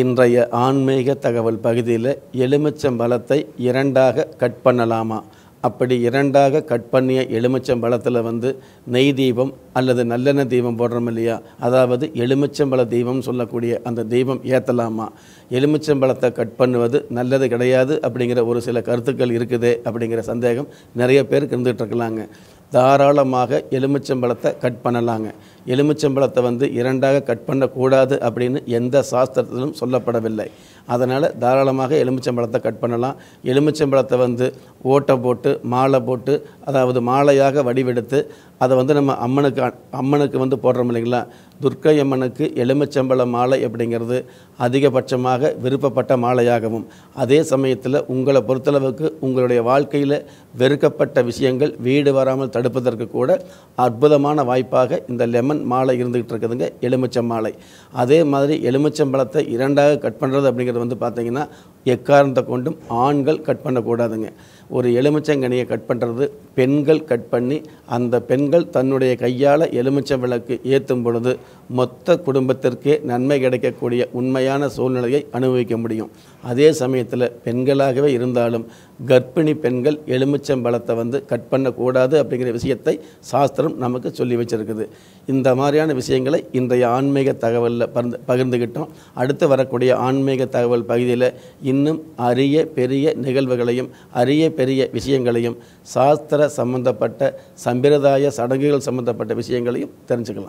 இன்றைய ஆன்மீக தகவல் பகுதியில் எலுமிச்சம்பழத்தை இரண்டாக கட் பண்ணலாமா அப்படி இரண்டாக கட் பண்ணிய எலுமிச்சம்பழத்தில் வந்து நெய் தீபம் அல்லது நல்லெண்ணெய் தீபம் போடுறோம் இல்லையா அதாவது எலுமிச்சம்பழ தீபம் சொல்லக்கூடிய அந்த தீபம் ஏற்றலாமா எலுமிச்சம்பழத்தை கட் பண்ணுவது நல்லது கிடையாது அப்படிங்கிற ஒரு சில கருத்துக்கள் இருக்குது அப்படிங்கிற சந்தேகம் நிறைய பேர் இருந்துகிட்டு இருக்கலாங்க தாராளமாக எலுமிச்சம்பழத்தை கட் பண்ணலாங்க எலுமிச்சம்பழத்தை வந்து இரண்டாக கட் பண்ணக்கூடாது அப்படின்னு எந்த சாஸ்திரத்திலும் சொல்லப்படவில்லை அதனால் தாராளமாக எலுமிச்சம்பழத்தை கட் பண்ணலாம் எலுமிச்சம்பழத்தை வந்து ஓட்டை போட்டு மாலை போட்டு அதாவது மாலையாக வடிவெடுத்து அதை வந்து நம்ம அம்மனுக்கு அம்மனுக்கு வந்து போடுறோம் இல்லைங்களா துர்க்கை அம்மனுக்கு எலுமிச்சம்பள மாலை அப்படிங்கிறது அதிகபட்சமாக விருப்பப்பட்ட மாலையாகவும் அதே சமயத்தில் உங்களை பொறுத்தளவுக்கு உங்களுடைய வாழ்க்கையில் வெறுக்கப்பட்ட விஷயங்கள் வீடு வராமல் தடுப்பதற்கு கூட அற்புதமான வாய்ப்பாக இந்த லெமன் மாலை இருந்துகிட்டு இருக்குதுங்க எலுமிச்சம் மாலை அதே மாதிரி எலுமிச்சம்பழத்தை இரண்டாக கட் பண்ணுறது அப்படிங்கிறது வந்து பார்த்திங்கன்னா எக்காரணத்தை கொண்டும் ஆண்கள் கட் பண்ணக்கூடாதுங்க ஒரு எலுமிச்சங்கனியை கட் பண்ணுறது பெண்கள் கட் பண்ணி அந்த பெண்கள் தன்னுடைய கையால் எலுமிச்சை விளக்கு ஏற்றும் பொழுது மொத்த குடும்பத்திற்கே நன்மை கிடைக்கக்கூடிய உண்மையான சூழ்நிலையை அனுபவிக்க முடியும் அதே சமயத்தில் பெண்களாகவே இருந்தாலும் கர்ப்பிணி பெண்கள் எலுமிச்சம்பழத்தை வந்து கட் பண்ணக்கூடாது அப்படிங்கிற விஷயத்தை சாஸ்திரம் நமக்கு சொல்லி வச்சுருக்குது இந்த மாதிரியான விஷயங்களை இன்றைய ஆன்மீக தகவலில் பகிர்ந்து பகிர்ந்துக்கிட்டோம் அடுத்து வரக்கூடிய ஆன்மீக தகவல் பகுதியில் இன்னும் அரிய பெரிய நிகழ்வுகளையும் அரிய பெரிய விஷயங்களையும் சாஸ்திர சம்பந்தப்பட்ட சம்பிரதாய சடங்குகள் சம்பந்தப்பட்ட விஷயங்களையும் தெரிஞ்சுக்கலாம்